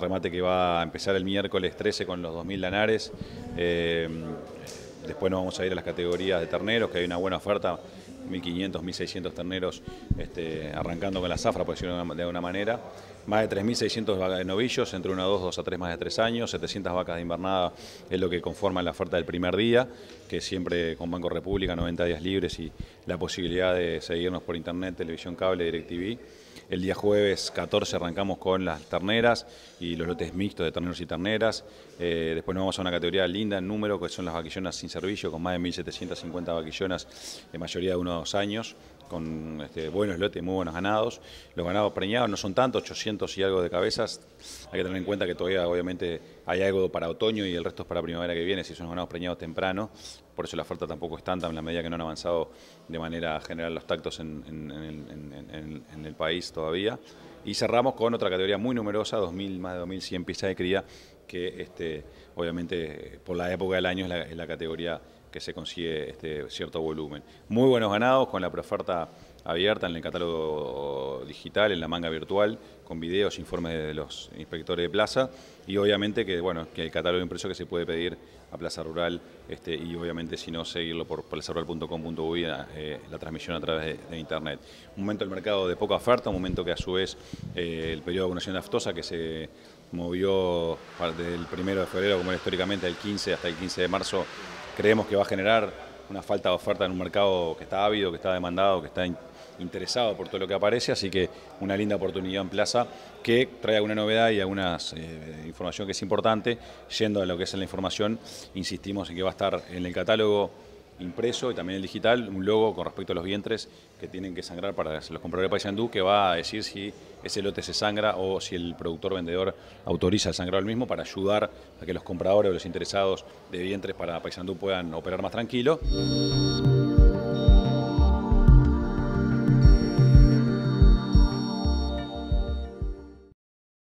remate que va a empezar el miércoles 13 con los 2.000 lanares. Eh, después nos vamos a ir a las categorías de terneros, que hay una buena oferta 1.500, 1.600 terneros este, arrancando con la zafra, por decirlo de alguna manera. Más de 3.600 vacas de novillos, entre 1 a 2, 2 a 3, más de 3 años. 700 vacas de invernada es lo que conforma la oferta del primer día, que siempre con Banco República, 90 días libres y la posibilidad de seguirnos por internet, televisión cable, DirecTV. El día jueves 14 arrancamos con las terneras y los lotes mixtos de terneros y terneras. Eh, después nos vamos a una categoría linda en número, que son las vaquillonas sin servicio, con más de 1.750 vaquillonas, de mayoría de uno años, con este, buenos lotes, muy buenos ganados. Los ganados preñados no son tantos, 800 y algo de cabezas. Hay que tener en cuenta que todavía obviamente hay algo para otoño y el resto es para primavera que viene, si son ganados preñados temprano. Por eso la falta tampoco es tanta en la medida que no han avanzado de manera general los tactos en, el país todavía. Y cerramos con otra categoría muy numerosa, 2000, más de 2.100 piezas de cría, que este, obviamente por la época del año es la, categoría que se consigue este, cierto volumen. Muy buenos ganados con la oferta abierta en el catálogo digital, en la manga virtual, con videos, informes de los inspectores de plaza y obviamente que, bueno, que el catálogo impreso que se puede pedir a Plaza Rural este, y obviamente si no seguirlo por plazarural.com.uy eh, la transmisión a través de, internet. Un momento del mercado de poca oferta, un momento que a su vez eh, el periodo de vacunación de aftosa que se movió del primero de febrero, como era históricamente, del 15 hasta el 15 de marzo, creemos que va a generar una falta de oferta en un mercado que está ávido, que está demandado, que está interesado por todo lo que aparece, así que una linda oportunidad en Plaza que trae alguna novedad y alguna eh, información que es importante. Yendo a lo que es la información, insistimos en que va a estar en el catálogo impreso y también el digital, un logo con respecto a los vientres que tienen que sangrar para los compradores de Paysandú, que va a decir si ese lote se sangra o si el productor vendedor autoriza el sangrado al mismo para ayudar a que los compradores o los interesados de vientres para Paysandú puedan operar más tranquilo.